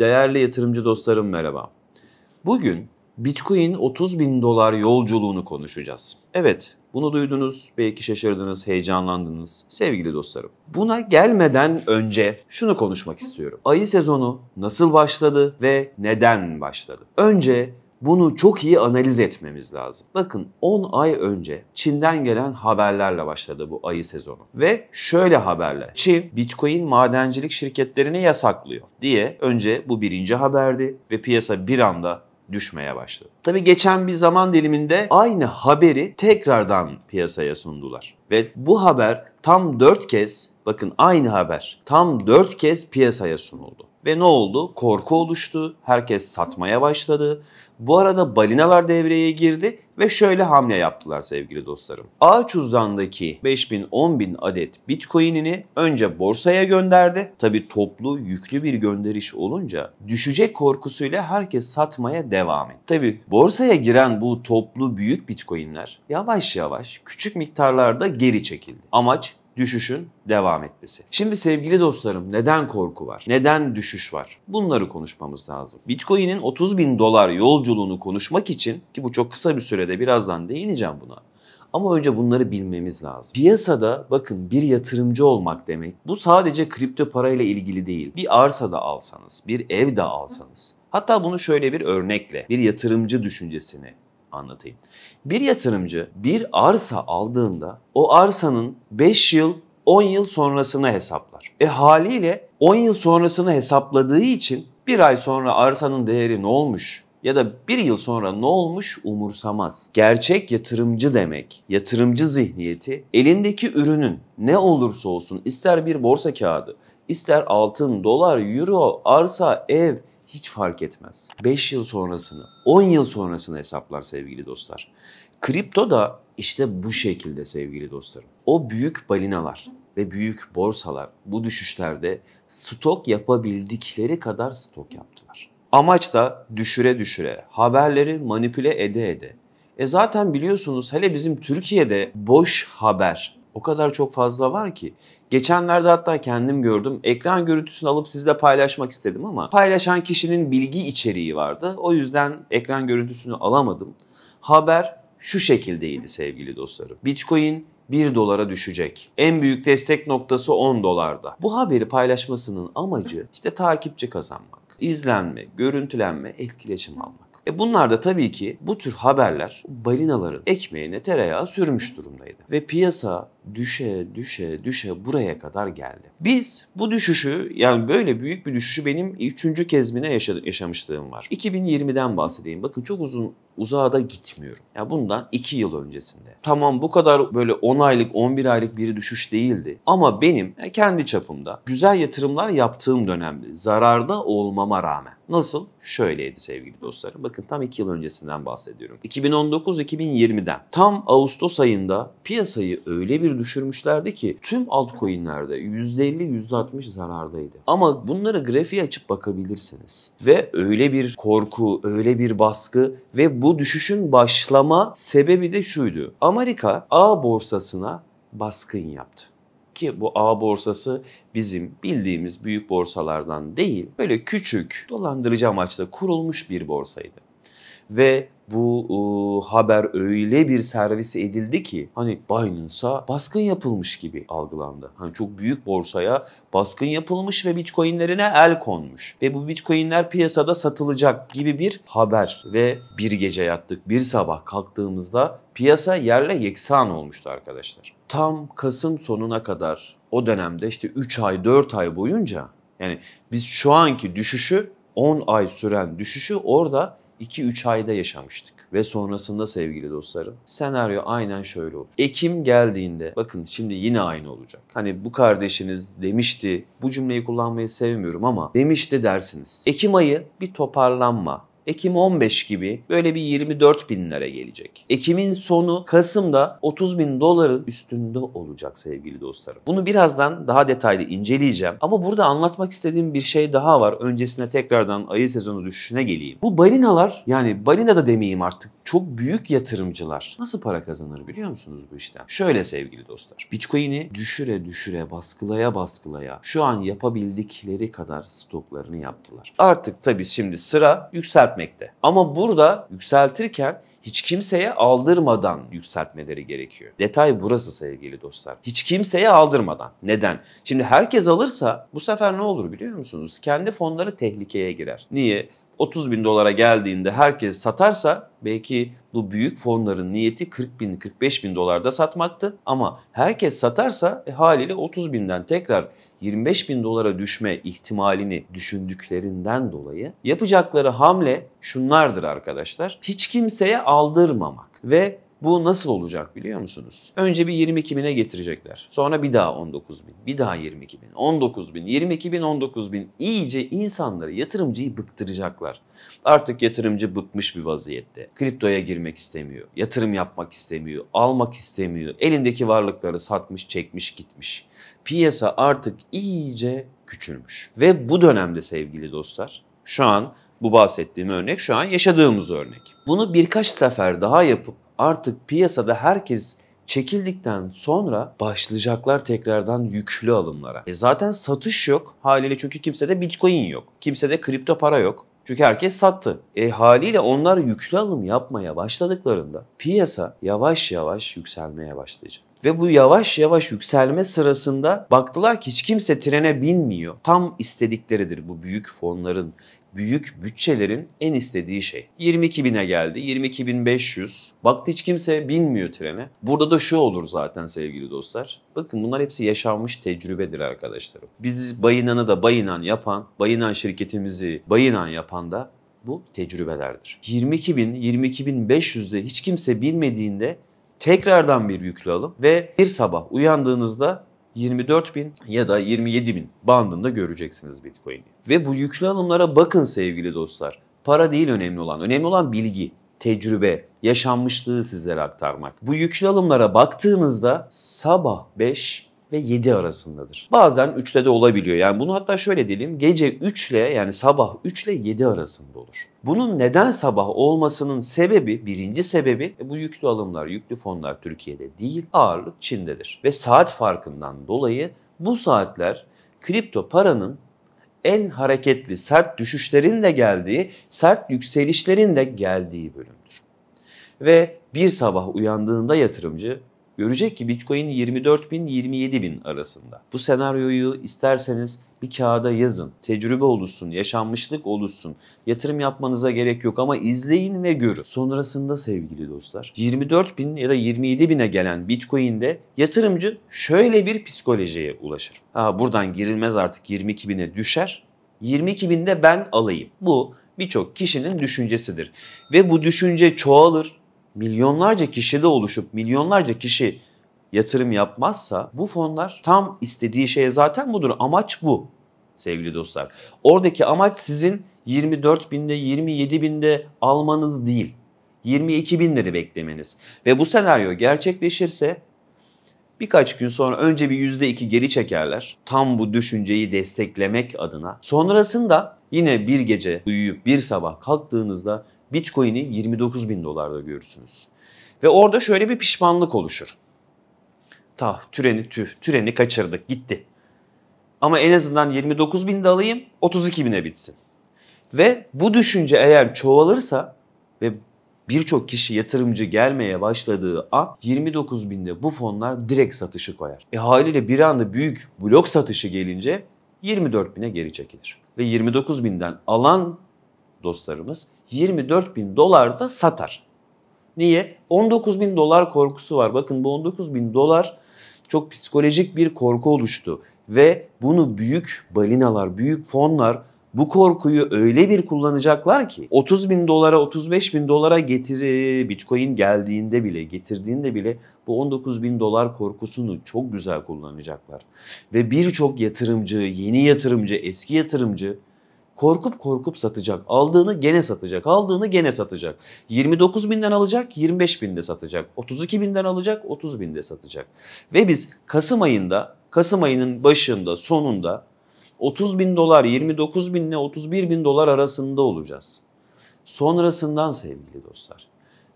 Değerli yatırımcı dostlarım merhaba. Bugün Bitcoin 30 bin dolar yolculuğunu konuşacağız. Evet bunu duydunuz, belki şaşırdınız, heyecanlandınız sevgili dostlarım. Buna gelmeden önce şunu konuşmak istiyorum. Ayı sezonu nasıl başladı ve neden başladı? Önce bunu çok iyi analiz etmemiz lazım. Bakın 10 ay önce Çin'den gelen haberlerle başladı bu ayı sezonu. Ve şöyle haberler. Çin Bitcoin madencilik şirketlerini yasaklıyor diye önce bu birinci haberdi ve piyasa bir anda düşmeye başladı. Tabii geçen bir zaman diliminde aynı haberi tekrardan piyasaya sundular. Ve bu haber tam 4 kez bakın aynı haber tam 4 kez piyasaya sunuldu. Ve ne oldu? Korku oluştu. Herkes satmaya başladı. Bu arada balinalar devreye girdi ve şöyle hamle yaptılar sevgili dostlarım. Ağaç uzdandaki 5000-10000 adet bitcoinini önce borsaya gönderdi. Tabi toplu yüklü bir gönderiş olunca düşecek korkusuyla herkes satmaya devam etti. Tabi borsaya giren bu toplu büyük bitcoinler yavaş yavaş küçük miktarlarda geri çekildi. Amaç düşüşün devam etmesi. Şimdi sevgili dostlarım neden korku var? Neden düşüş var? Bunları konuşmamız lazım. Bitcoin'in 30 bin dolar yolculuğunu konuşmak için ki bu çok kısa bir sürede birazdan değineceğim buna. Ama önce bunları bilmemiz lazım. Piyasada bakın bir yatırımcı olmak demek bu sadece kripto parayla ilgili değil. Bir arsa da alsanız, bir ev de alsanız Hatta bunu şöyle bir örnekle, bir yatırımcı düşüncesini anlatayım. Bir yatırımcı bir arsa aldığında o arsanın 5 yıl 10 yıl sonrasını hesaplar. E haliyle 10 yıl sonrasını hesapladığı için bir ay sonra arsanın değeri ne olmuş ya da bir yıl sonra ne olmuş umursamaz. Gerçek yatırımcı demek, yatırımcı zihniyeti elindeki ürünün ne olursa olsun ister bir borsa kağıdı, ister altın, dolar, euro, arsa, ev hiç fark etmez. 5 yıl sonrasını, 10 yıl sonrasını hesaplar sevgili dostlar. Kripto da işte bu şekilde sevgili dostlarım. O büyük balinalar ve büyük borsalar bu düşüşlerde stok yapabildikleri kadar stok yaptılar. Amaç da düşüre düşüre, haberleri manipüle ede ede. E zaten biliyorsunuz hele bizim Türkiye'de boş haber o kadar çok fazla var ki. Geçenlerde hatta kendim gördüm. Ekran görüntüsünü alıp sizle paylaşmak istedim ama paylaşan kişinin bilgi içeriği vardı. O yüzden ekran görüntüsünü alamadım. Haber şu şekildeydi sevgili dostlarım. Bitcoin 1 dolara düşecek. En büyük destek noktası 10 dolarda. Bu haberi paylaşmasının amacı işte takipçi kazanmak, izlenme, görüntülenme, etkileşim almak. E bunlar da tabii ki bu tür haberler balinaların ekmeğine tereyağı sürmüş durumdaydı. Ve piyasa düşe düşe düşe buraya kadar geldi. Biz bu düşüşü yani böyle büyük bir düşüşü benim üçüncü kezmine bine yaşamışlığım var. 2020'den bahsedeyim. Bakın çok uzun uzağa da gitmiyorum. Ya yani bundan 2 yıl öncesinde. Tamam bu kadar böyle 10 aylık 11 aylık bir düşüş değildi. Ama benim kendi çapımda güzel yatırımlar yaptığım dönemde zararda olmama rağmen. Nasıl? Şöyleydi sevgili dostlarım. Bakın tam 2 yıl öncesinden bahsediyorum. 2019-2020'den. Tam Ağustos ayında piyasayı öyle bir bir düşürmüşlerdi ki tüm altcoin'lerde %50 %60 zarardaydı. Ama bunları grafiği açıp bakabilirsiniz. Ve öyle bir korku, öyle bir baskı ve bu düşüşün başlama sebebi de şuydu. Amerika A borsasına baskın yaptı ki bu A borsası bizim bildiğimiz büyük borsalardan değil, böyle küçük dolandırıcı amaçla kurulmuş bir borsaydı ve bu e, haber öyle bir servis edildi ki hani Binance'a baskın yapılmış gibi algılandı. Hani çok büyük borsaya baskın yapılmış ve Bitcoin'lerine el konmuş ve bu Bitcoin'ler piyasada satılacak gibi bir haber ve bir gece yattık, bir sabah kalktığımızda piyasa yerle yeksan olmuştu arkadaşlar. Tam Kasım sonuna kadar o dönemde işte 3 ay 4 ay boyunca yani biz şu anki düşüşü 10 ay süren düşüşü orada 2-3 ayda yaşamıştık. Ve sonrasında sevgili dostlarım senaryo aynen şöyle olur. Ekim geldiğinde bakın şimdi yine aynı olacak. Hani bu kardeşiniz demişti bu cümleyi kullanmayı sevmiyorum ama demişti dersiniz. Ekim ayı bir toparlanma, Ekim 15 gibi böyle bir 24 binlere gelecek. Ekim'in sonu Kasım'da 30 bin doların üstünde olacak sevgili dostlarım. Bunu birazdan daha detaylı inceleyeceğim. Ama burada anlatmak istediğim bir şey daha var. Öncesine tekrardan ayı sezonu düşüşüne geleyim. Bu balinalar yani balina da demeyeyim artık çok büyük yatırımcılar nasıl para kazanır biliyor musunuz bu işten? Şöyle sevgili dostlar. Bitcoin'i düşüre düşüre baskılaya baskılaya şu an yapabildikleri kadar stoklarını yaptılar. Artık tabii şimdi sıra yüksel yükseltmekte. Ama burada yükseltirken hiç kimseye aldırmadan yükseltmeleri gerekiyor. Detay burası sevgili dostlar. Hiç kimseye aldırmadan. Neden? Şimdi herkes alırsa bu sefer ne olur biliyor musunuz? Kendi fonları tehlikeye girer. Niye? 30 bin dolara geldiğinde herkes satarsa belki bu büyük fonların niyeti 40 bin 45 bin dolarda satmaktı. Ama herkes satarsa e, haliyle 30 binden tekrar 25 bin dolara düşme ihtimalini düşündüklerinden dolayı yapacakları hamle şunlardır arkadaşlar. Hiç kimseye aldırmamak ve bu nasıl olacak biliyor musunuz? Önce bir 22 bine getirecekler. Sonra bir daha 19 bin, bir daha 22 bin, 19 bin, 22 bin, 19 bin. İyice insanları, yatırımcıyı bıktıracaklar. Artık yatırımcı bıkmış bir vaziyette. Kriptoya girmek istemiyor, yatırım yapmak istemiyor, almak istemiyor. Elindeki varlıkları satmış, çekmiş, gitmiş. Piyasa artık iyice küçülmüş. Ve bu dönemde sevgili dostlar, şu an bu bahsettiğim örnek şu an yaşadığımız örnek. Bunu birkaç sefer daha yapıp artık piyasada herkes çekildikten sonra başlayacaklar tekrardan yüklü alımlara. E zaten satış yok. Haliyle çünkü kimsede bitcoin yok. Kimsede kripto para yok. Çünkü herkes sattı. E haliyle onlar yüklü alım yapmaya başladıklarında piyasa yavaş yavaş yükselmeye başlayacak. Ve bu yavaş yavaş yükselme sırasında baktılar ki hiç kimse trene binmiyor. Tam istedikleridir bu büyük fonların büyük bütçelerin en istediği şey. 22 bine geldi, 22 bin 500. Baktı hiç kimse binmiyor trene. Burada da şu olur zaten sevgili dostlar. Bakın bunlar hepsi yaşanmış tecrübedir arkadaşlarım. Biz Bayinan'ı da Bayinan yapan, Bayinan şirketimizi Bayinan yapan da bu tecrübelerdir. 22 bin, 22 bin 500'de hiç kimse bilmediğinde tekrardan bir yüklü alım ve bir sabah uyandığınızda 24 bin ya da 27 bin bandında göreceksiniz Bitcoin'i. Ve bu yüklü alımlara bakın sevgili dostlar. Para değil önemli olan. Önemli olan bilgi, tecrübe, yaşanmışlığı sizlere aktarmak. Bu yüklü alımlara baktığınızda sabah 5, ve 7 arasındadır. Bazen 3'te de olabiliyor. Yani bunu hatta şöyle diyelim. Gece 3 ile yani sabah 3 ile 7 arasında olur. Bunun neden sabah olmasının sebebi, birinci sebebi e, bu yüklü alımlar, yüklü fonlar Türkiye'de değil, ağırlık Çin'dedir. Ve saat farkından dolayı bu saatler kripto paranın en hareketli, sert düşüşlerin de geldiği, sert yükselişlerin de geldiği bölümdür. Ve bir sabah uyandığında yatırımcı görecek ki Bitcoin 24 bin 27 bin arasında. Bu senaryoyu isterseniz bir kağıda yazın. Tecrübe oluşsun, yaşanmışlık oluşsun. Yatırım yapmanıza gerek yok ama izleyin ve görün. Sonrasında sevgili dostlar 24 bin ya da 27 bine gelen Bitcoin'de yatırımcı şöyle bir psikolojiye ulaşır. Aa, buradan girilmez artık 22 bine düşer. 22 binde ben alayım. Bu birçok kişinin düşüncesidir. Ve bu düşünce çoğalır milyonlarca kişide oluşup milyonlarca kişi yatırım yapmazsa bu fonlar tam istediği şey zaten budur. Amaç bu sevgili dostlar. Oradaki amaç sizin 24 binde 27 binde almanız değil. 22 binleri beklemeniz. Ve bu senaryo gerçekleşirse Birkaç gün sonra önce bir %2 geri çekerler. Tam bu düşünceyi desteklemek adına. Sonrasında yine bir gece uyuyup bir sabah kalktığınızda Bitcoin'i 29 bin dolarda görürsünüz. Ve orada şöyle bir pişmanlık oluşur. Ta türeni tü türeni kaçırdık gitti. Ama en azından 29 binde alayım 32 bine bitsin. Ve bu düşünce eğer çoğalırsa ve birçok kişi yatırımcı gelmeye başladığı an 29 binde bu fonlar direkt satışı koyar. E haliyle bir anda büyük blok satışı gelince 24 bine geri çekilir. Ve 29 binden alan dostlarımız 24 bin dolar da satar. Niye? 19 bin dolar korkusu var. Bakın bu 19 bin dolar çok psikolojik bir korku oluştu. Ve bunu büyük balinalar, büyük fonlar bu korkuyu öyle bir kullanacaklar ki 30 bin dolara 35 bin dolara getiri bitcoin geldiğinde bile getirdiğinde bile bu 19 bin dolar korkusunu çok güzel kullanacaklar. Ve birçok yatırımcı, yeni yatırımcı, eski yatırımcı Korkup korkup satacak. Aldığını gene satacak. Aldığını gene satacak. 29 binden alacak 25 binde satacak. 32 binden alacak 30 binde satacak. Ve biz Kasım ayında, Kasım ayının başında, sonunda 30 bin dolar 29 bin ile 31 bin dolar arasında olacağız. Sonrasından sevgili dostlar.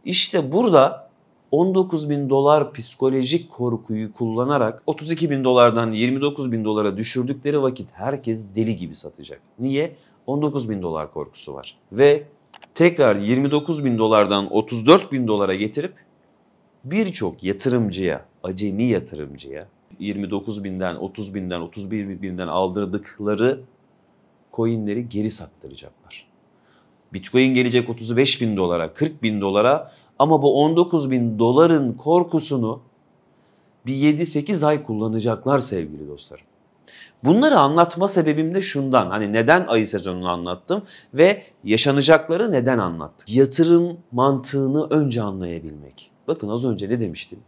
İşte burada 19 bin dolar psikolojik korkuyu kullanarak 32 bin dolardan 29 bin dolara düşürdükleri vakit herkes deli gibi satacak. Niye? 19 bin dolar korkusu var. Ve tekrar 29 bin dolardan 34 bin dolara getirip birçok yatırımcıya, acemi yatırımcıya 29 binden, 30 binden, 31 binden aldırdıkları coinleri geri sattıracaklar. Bitcoin gelecek 35 bin dolara, 40 bin dolara ama bu 19 bin doların korkusunu bir 7-8 ay kullanacaklar sevgili dostlarım. Bunları anlatma sebebim de şundan. Hani neden ayı sezonunu anlattım ve yaşanacakları neden anlattık? Yatırım mantığını önce anlayabilmek. Bakın az önce ne demiştim?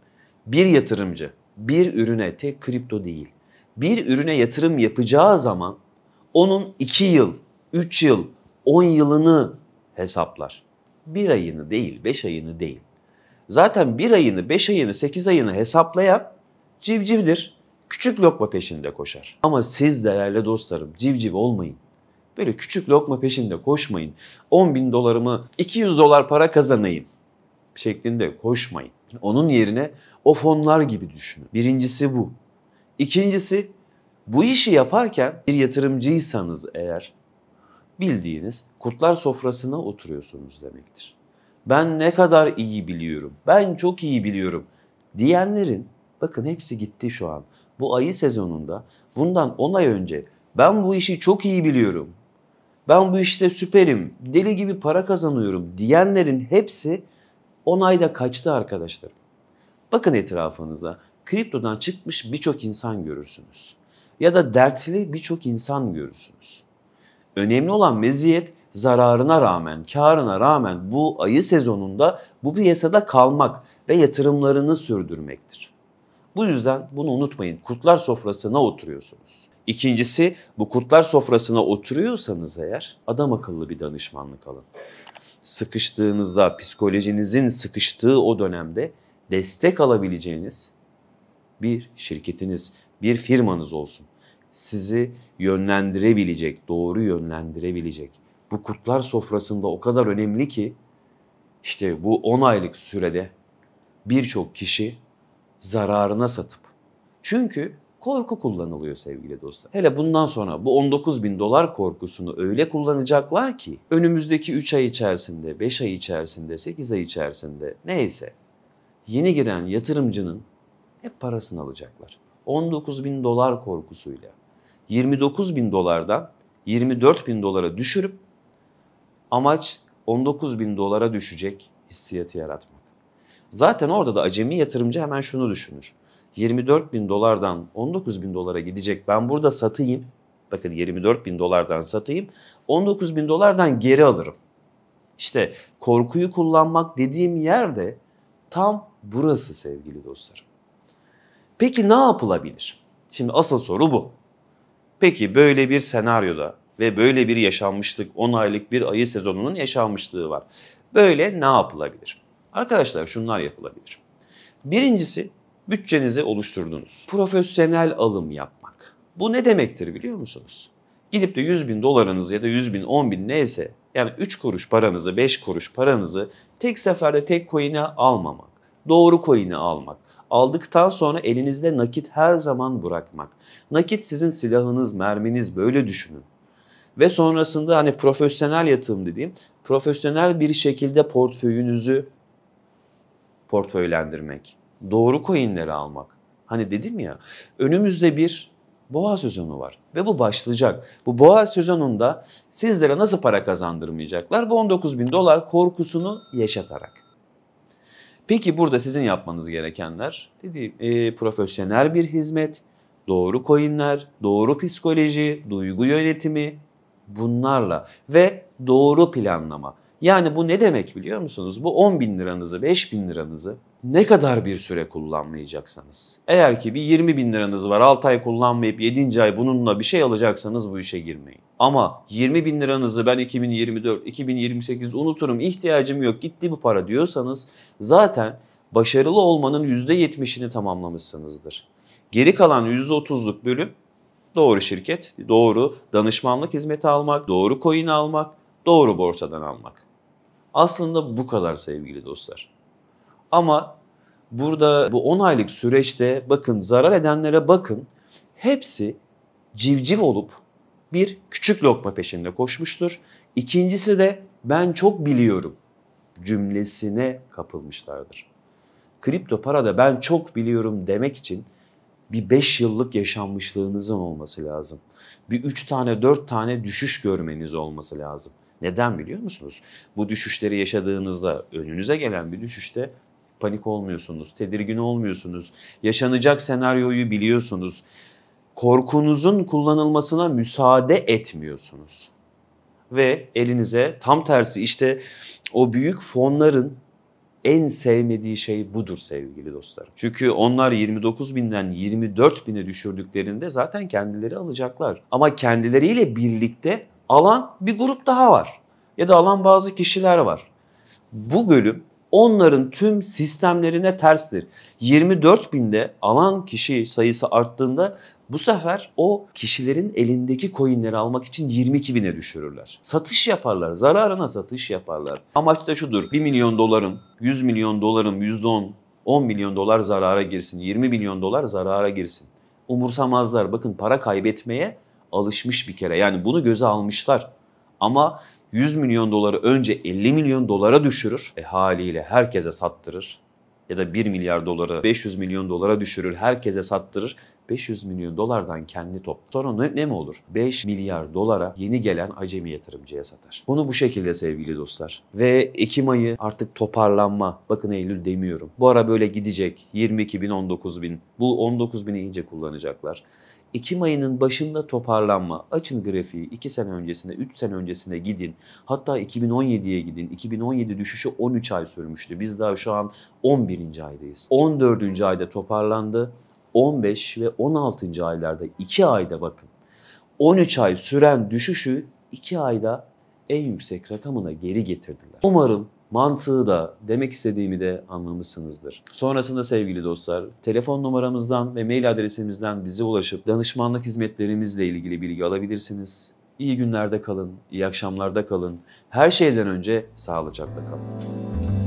Bir yatırımcı bir ürüne tek kripto değil. Bir ürüne yatırım yapacağı zaman onun 2 yıl, 3 yıl, 10 yılını hesaplar. Bir ayını değil, 5 ayını değil. Zaten bir ayını, 5 ayını, 8 ayını hesaplayan civcivdir küçük lokma peşinde koşar. Ama siz değerli dostlarım civciv olmayın. Böyle küçük lokma peşinde koşmayın. 10 bin dolarımı 200 dolar para kazanayım şeklinde koşmayın. Onun yerine o fonlar gibi düşünün. Birincisi bu. İkincisi bu işi yaparken bir yatırımcıysanız eğer bildiğiniz kurtlar sofrasına oturuyorsunuz demektir. Ben ne kadar iyi biliyorum, ben çok iyi biliyorum diyenlerin bakın hepsi gitti şu an bu ayı sezonunda bundan 10 ay önce ben bu işi çok iyi biliyorum. Ben bu işte süperim. Deli gibi para kazanıyorum diyenlerin hepsi 10 ayda kaçtı arkadaşlar. Bakın etrafınıza. Kriptodan çıkmış birçok insan görürsünüz. Ya da dertli birçok insan görürsünüz. Önemli olan meziyet zararına rağmen, karına rağmen bu ayı sezonunda bu piyasada kalmak ve yatırımlarını sürdürmektir. Bu yüzden bunu unutmayın. Kurtlar sofrasına oturuyorsunuz. İkincisi bu kurtlar sofrasına oturuyorsanız eğer adam akıllı bir danışmanlık alın. Sıkıştığınızda, psikolojinizin sıkıştığı o dönemde destek alabileceğiniz bir şirketiniz, bir firmanız olsun. Sizi yönlendirebilecek, doğru yönlendirebilecek. Bu kurtlar sofrasında o kadar önemli ki işte bu 10 aylık sürede birçok kişi zararına satıp. Çünkü korku kullanılıyor sevgili dostlar. Hele bundan sonra bu 19 bin dolar korkusunu öyle kullanacaklar ki önümüzdeki 3 ay içerisinde, 5 ay içerisinde, 8 ay içerisinde neyse yeni giren yatırımcının hep parasını alacaklar. 19 bin dolar korkusuyla 29 bin dolardan 24 bin dolara düşürüp amaç 19 bin dolara düşecek hissiyatı yaratmak. Zaten orada da acemi yatırımcı hemen şunu düşünür. 24 bin dolardan 19 bin dolara gidecek ben burada satayım. Bakın 24 bin dolardan satayım. 19 bin dolardan geri alırım. İşte korkuyu kullanmak dediğim yerde tam burası sevgili dostlarım. Peki ne yapılabilir? Şimdi asıl soru bu. Peki böyle bir senaryoda ve böyle bir yaşanmışlık 10 aylık bir ayı sezonunun yaşanmışlığı var. Böyle ne yapılabilir? Arkadaşlar şunlar yapılabilir. Birincisi bütçenizi oluşturdunuz. Profesyonel alım yapmak. Bu ne demektir biliyor musunuz? Gidip de 100 bin dolarınızı ya da 100 bin, 10 bin neyse yani 3 kuruş paranızı, 5 kuruş paranızı tek seferde tek coin'e almamak. Doğru coin'i almak. Aldıktan sonra elinizde nakit her zaman bırakmak. Nakit sizin silahınız, merminiz böyle düşünün. Ve sonrasında hani profesyonel yatırım dediğim profesyonel bir şekilde portföyünüzü portföylendirmek, doğru coinleri almak. Hani dedim ya önümüzde bir boğa sezonu var ve bu başlayacak. Bu boğa sezonunda sizlere nasıl para kazandırmayacaklar? Bu 19 bin dolar korkusunu yaşatarak. Peki burada sizin yapmanız gerekenler dediğim e, profesyonel bir hizmet, doğru coinler, doğru psikoloji, duygu yönetimi bunlarla ve doğru planlama. Yani bu ne demek biliyor musunuz? Bu 10 bin liranızı, 5 bin liranızı ne kadar bir süre kullanmayacaksanız. Eğer ki bir 20 bin liranız var 6 ay kullanmayıp 7. ay bununla bir şey alacaksanız bu işe girmeyin. Ama 20 bin liranızı ben 2024, 2028 unuturum ihtiyacım yok gitti bu para diyorsanız zaten başarılı olmanın %70'ini tamamlamışsınızdır. Geri kalan %30'luk bölüm doğru şirket, doğru danışmanlık hizmeti almak, doğru coin almak, doğru borsadan almak. Aslında bu kadar sevgili dostlar. Ama burada bu 10 aylık süreçte bakın zarar edenlere bakın. Hepsi civciv olup bir küçük lokma peşinde koşmuştur. İkincisi de ben çok biliyorum cümlesine kapılmışlardır. Kripto parada ben çok biliyorum demek için bir 5 yıllık yaşanmışlığınızın olması lazım. Bir 3 tane 4 tane düşüş görmeniz olması lazım. Neden biliyor musunuz? Bu düşüşleri yaşadığınızda önünüze gelen bir düşüşte panik olmuyorsunuz, tedirgin olmuyorsunuz. Yaşanacak senaryoyu biliyorsunuz. Korkunuzun kullanılmasına müsaade etmiyorsunuz. Ve elinize tam tersi işte o büyük fonların en sevmediği şey budur sevgili dostlarım. Çünkü onlar 29 binden 24 bine düşürdüklerinde zaten kendileri alacaklar. Ama kendileriyle birlikte alan bir grup daha var ya da alan bazı kişiler var. Bu bölüm onların tüm sistemlerine terstir. 24 binde alan kişi sayısı arttığında bu sefer o kişilerin elindeki coinleri almak için 22 bine düşürürler. Satış yaparlar, zararına satış yaparlar. Amaç da şudur, 1 milyon doların, 100 milyon dolarım, %10, 10 milyon dolar zarara girsin, 20 milyon dolar zarara girsin. Umursamazlar, bakın para kaybetmeye alışmış bir kere. Yani bunu göze almışlar. Ama 100 milyon doları önce 50 milyon dolara düşürür. E haliyle herkese sattırır. Ya da 1 milyar doları 500 milyon dolara düşürür, herkese sattırır. 500 milyon dolardan kendi top. Sonra ne, ne mi olur? 5 milyar dolara yeni gelen acemi yatırımcıya satar. Bunu bu şekilde sevgili dostlar. Ve Ekim ayı artık toparlanma. Bakın Eylül demiyorum. Bu ara böyle gidecek. 22 bin, 19 bin. Bu 19 bini iyice kullanacaklar. Ekim ayının başında toparlanma. Açın grafiği 2 sene öncesine, 3 sene öncesine gidin. Hatta 2017'ye gidin. 2017 düşüşü 13 ay sürmüştü. Biz daha şu an 11. aydayız. 14. ayda toparlandı. 15 ve 16. aylarda 2 ayda bakın. 13 ay süren düşüşü 2 ayda en yüksek rakamına geri getirdiler. Umarım mantığı da demek istediğimi de anlamışsınızdır. Sonrasında sevgili dostlar telefon numaramızdan ve mail adresimizden bize ulaşıp danışmanlık hizmetlerimizle ilgili bilgi alabilirsiniz. İyi günlerde kalın, iyi akşamlarda kalın. Her şeyden önce sağlıcakla kalın.